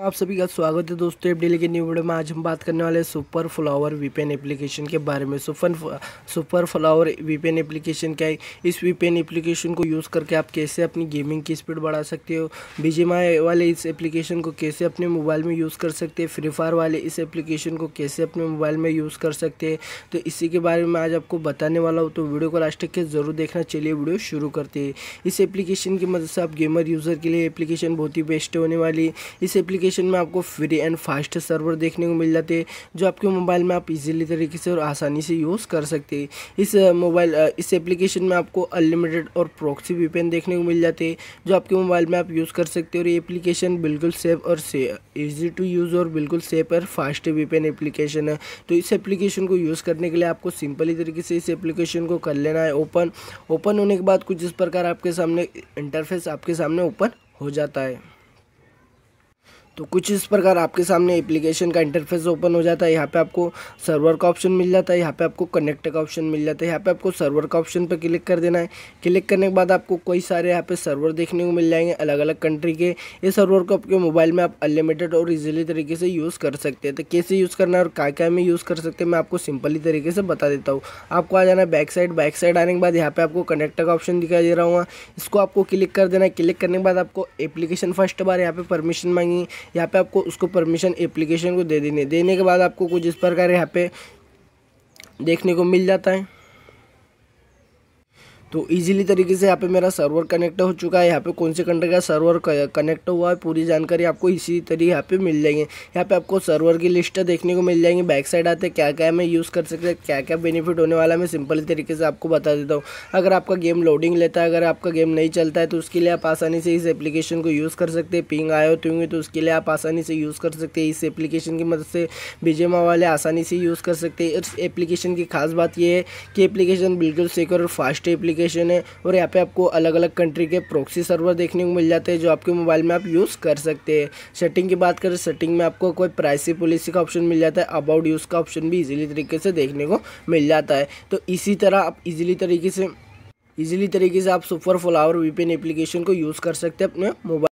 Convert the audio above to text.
आप सभी का स्वागत है दोस्तों एफ डी के न्यू वीडियो में आज हम बात करने वाले सुपर फ्लावर वीपेन एप्लीकेशन के बारे में super super flower weapon application क्या है इस वीपेन एप्लीकेशन को यूज़ करके आप कैसे अपनी गेमिंग की स्पीड बढ़ा सकते हो बीजेमाई वाले इस एप्लीकेशन को कैसे अपने मोबाइल में यूज़ कर सकते हैं फ्री फायर वाले इस एप्लीकेशन को कैसे अपने मोबाइल में यूज़ कर सकते हैं तो इसी के बारे में आज आपको बताने वाला हूँ तो वीडियो को लास्ट तक ज़रूर देखना चलिए वीडियो शुरू करते हैं इस एप्लीकेशन की मदद से आप गेमर यूज़र के लिए एप्लीकेशन बहुत ही बेस्ट होने वाली इस एप्लीकेशन में आपको फ्री एंड फास्ट सर्वर देखने को मिल जाते हैं जो आपके मोबाइल में आप इजीली तरीके से और आसानी से यूज़ कर सकते हैं इस मोबाइल इस एप्लीकेशन में आपको अनलिमिटेड और प्रॉक्सी वीपेन देखने को मिल जाते हैं जो आपके मोबाइल में आप यूज़ कर सकते हो और ये एप्लीकेशन बिल्कुल सेफ और से ईजी टू यूज़ और बिल्कुल सेफ और फास्ट वीपेन एप्लीकेशन है तो इस एप्लीकेशन को यूज़ करने के लिए आपको सिंपल ही तरीके से इस एप्लीकेशन को कर लेना है ओपन ओपन होने के बाद कुछ इस प्रकार आपके सामने इंटरफेस आपके सामने ओपन हो जाता है तो कुछ इस प्रकार आपके सामने एप्लीकेशन का इंटरफेस ओपन हो जाता है यहाँ पे आपको सर्वर का ऑप्शन मिल जाता है यहाँ पे आपको कनेक्ट का ऑप्शन मिल जाता है यहाँ पे आपको सर्वर का ऑप्शन पर क्लिक कर देना है क्लिक करने के बाद आपको कई सारे यहाँ पे सर्वर देखने को मिल जाएंगे अलग अलग कंट्री के ये सर्वर को आपके मोबाइल में आप अनलिमिटेड और ईजिली तरीके से यूज़ कर सकते हैं तो कैसे यूज़ करना है और क्या क्या में यूज़ कर सकते हैं मैं आपको सिंपली तरीके से बता देता हूँ आपको आ जाना है बैक साइड बैक साइड आने के बाद यहाँ पर आपको कनेक्ट का ऑप्शन दिखाई दे रहा हूँ इसको आपको क्लिक कर देना है क्लिक करने के बाद आपको एप्लीकेशन फर्स्ट बार यहाँ पर परमिशन मांगी यहाँ पे आपको उसको परमिशन एप्लीकेशन को दे देने देने के बाद आपको कुछ इस प्रकार यहाँ पे देखने को मिल जाता है तो इजीली तरीके से यहाँ पे मेरा सर्वर कनेक्ट हो चुका है यहाँ पे कौन से कंट्री का सर्वर कनेक्ट हुआ है पूरी जानकारी आपको इसी तरीके यहाँ पे मिल जाएंगे यहाँ पे आपको सर्वर की लिस्ट देखने को मिल जाएंगी बैक साइड आते क्या क्या मैं यूज़ कर सकते क्या क्या बेनिफिट होने वाला है मैं सिंपल तरीके से आपको बता देता हूँ अगर आपका गेम लोडिंग लेता है अगर आपका गेम नहीं चलता है तो उसके लिए आप आसानी से इस एप्लीकेशन को यूज़ कर सकते हैं पिंग आए होते होंगे तो उसके लिए आप आसानी से यूज़ कर सकते हैं इस एप्लीकेशन की मदद से बीजेमा वाले आसानी से यूज़ कर सकते हैं इस एप्लीकेशन की खास बात यह है कि एप्लीकेशन बिल्कुल सिक्योर और फास्ट एप्लीकेशन एप्लीकेशन है और यहाँ पे आपको अलग अलग कंट्री के प्रोक्सी सर्वर देखने को मिल जाते हैं जो आपके मोबाइल में आप यूज़ कर सकते हैं सेटिंग की बात करें सेटिंग में आपको कोई प्राइसी पॉलिसी का ऑप्शन मिल जाता है अबाउट यूज़ का ऑप्शन भी ईजिली तरीके से देखने को मिल जाता है तो इसी तरह आप ईजिली तरीके से ईजिली तरीके से आप सुपर फ्लावर वीपेन एप्लीकेशन को यूज़ कर सकते हैं अपने मोबाइल